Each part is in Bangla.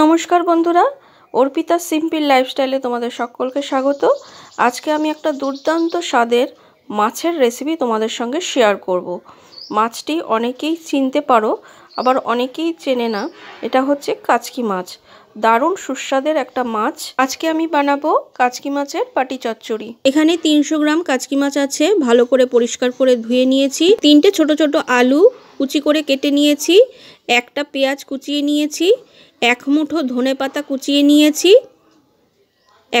নমস্কার বন্ধুরা অর্পিতা সিম্পল লাইফস্টাইলে তোমাদের সকলকে স্বাগত আজকে আমি একটা দুর্দান্ত স্বাদের মাছের রেসিপি তোমাদের সঙ্গে শেয়ার করব। মাছটি অনেকেই চিনতে পারো আবার অনেকেই চেনে না এটা হচ্ছে কাচকি মাছ দারুণ সুস্বাদের একটা মাছ আজকে আমি বানাবো কাচকি মাছের পাটি চচ্চড়ি এখানে তিনশো গ্রাম কাচকি মাছ আছে ভালো করে পরিষ্কার করে ধুয়ে নিয়েছি তিনটে ছোট ছোট আলু কুচি করে কেটে নিয়েছি একটা পেঁয়াজ কুচিয়ে নিয়েছি এক মুঠো ধনে পাতা কুচিয়ে নিয়েছি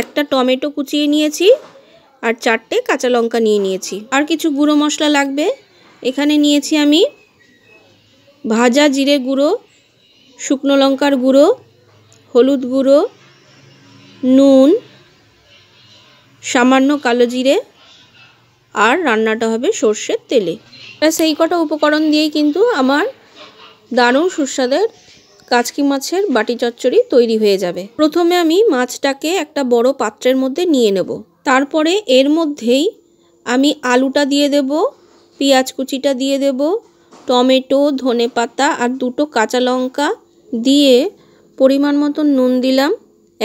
একটা টমেটো কুচিয়ে নিয়েছি আর চারটে কাঁচা লঙ্কা নিয়ে নিয়েছি আর কিছু গুঁড়ো মশলা লাগবে এখানে নিয়েছি আমি ভাজা জিরে গুঁড়ো শুকনো লঙ্কার গুঁড়ো হলুদ গুঁড়ো নুন সামান্য কালো জিরে আর রান্নাটা হবে সর্ষের তেলে সেই কটা উপকরণ দিয়েই কিন্তু আমার দারুণ সুস্বাদের কাচকি মাছের বাটি চচ্চড়ি তৈরি হয়ে যাবে প্রথমে আমি মাছটাকে একটা বড় পাত্রের মধ্যে নিয়ে নেব তারপরে এর মধ্যেই আমি আলুটা দিয়ে দেব পেঁয়াজ কুচিটা দিয়ে দেব টমেটো ধনে পাতা আর দুটো কাঁচা লঙ্কা দিয়ে পরিমাণ মতন নুন দিলাম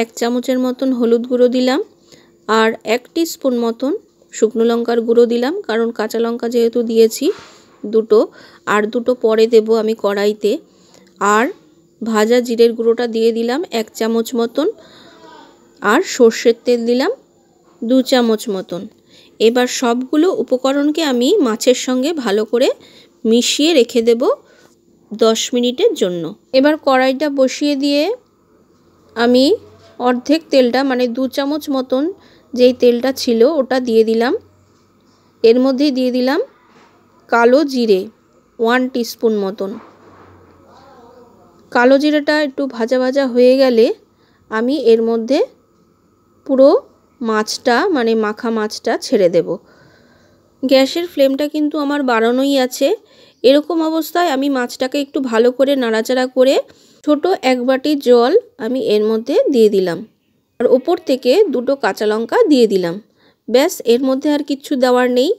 এক চামচের মতন হলুদ গুঁড়ো দিলাম আর এক স্পুন মতন শুকনো লঙ্কার গুঁড়ো দিলাম কারণ কাঁচা লঙ্কা যেহেতু দিয়েছি দুটো আর দুটো পরে দেব আমি কড়াইতে আর ভাজা জিরের গুঁড়োটা দিয়ে দিলাম এক চামচ মতন আর সর্ষের তেল দিলাম দু চামচ মতন এবার সবগুলো উপকরণকে আমি মাছের সঙ্গে ভালো করে মিশিয়ে রেখে দেব দশ মিনিটের জন্য এবার কড়াইটা বসিয়ে দিয়ে আমি অর্ধেক তেলটা মানে দু চামচ মতন যেই তেলটা ছিল ওটা দিয়ে দিলাম এর মধ্যে দিয়ে দিলাম কালো জিরে ওয়ান টিস্পুন মতন কালো জিরাটা একটু ভাজা ভাজা হয়ে গেলে আমি এর মধ্যে পুরো মাছটা মানে মাখা মাছটা ছেড়ে দেব গ্যাসের ফ্লেমটা কিন্তু আমার বাড়ানোই আছে এরকম অবস্থায় আমি মাছটাকে একটু ভালো করে নাড়াচাড়া করে ছোট এক বাটি জল আমি এর মধ্যে দিয়ে দিলাম আর ওপর থেকে দুটো কাঁচা লঙ্কা দিয়ে দিলাম ব্যাস এর মধ্যে আর কিচ্ছু দেওয়ার নেই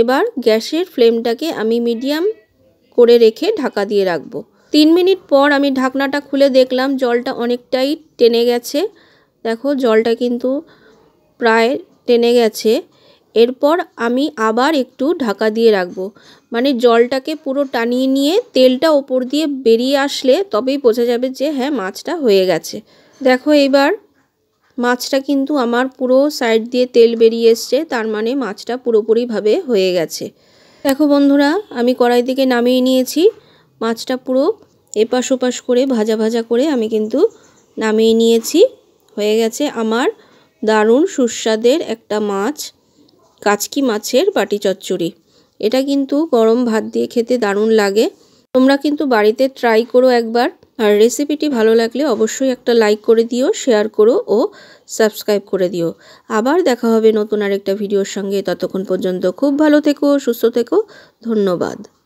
এবার গ্যাসের ফ্লেমটাকে আমি মিডিয়াম করে রেখে ঢাকা দিয়ে রাখবো তিন মিনিট পর আমি ঢাকনাটা খুলে দেখলাম জলটা অনেকটাই টেনে গেছে দেখো জলটা কিন্তু প্রায় টেনে গেছে এরপর আমি আবার একটু ঢাকা দিয়ে রাখবো মানে জলটাকে পুরো টানিয়ে নিয়ে তেলটা ওপর দিয়ে বেরিয়ে আসলে তবেই বোঝা যাবে যে হ্যাঁ মাছটা হয়ে গেছে দেখো এবার মাছটা কিন্তু আমার পুরো সাইড দিয়ে তেল বেরিয়ে এসছে তার মানে মাছটা পুরোপুরিভাবে হয়ে গেছে দেখো বন্ধুরা আমি কড়াই থেকে নামিয়ে নিয়েছি মাছটা পুরো এপাশ ওপাশ করে ভাজা ভাজা করে আমি কিন্তু নামিয়ে নিয়েছি হয়ে গেছে আমার দারুণ সুস্বাদের একটা মাছ কাচকি মাছের বাটি চচ্চড়ি এটা কিন্তু গরম ভাত দিয়ে খেতে দারুণ লাগে তোমরা কিন্তু বাড়িতে ট্রাই করো একবার আর রেসিপিটি ভালো লাগলে অবশ্যই একটা লাইক করে দিও শেয়ার করো ও সাবস্ক্রাইব করে দিও আবার দেখা হবে নতুন আরেকটা ভিডিওর সঙ্গে ততক্ষণ পর্যন্ত খুব ভালো থেকো সুস্থ থেকো ধন্যবাদ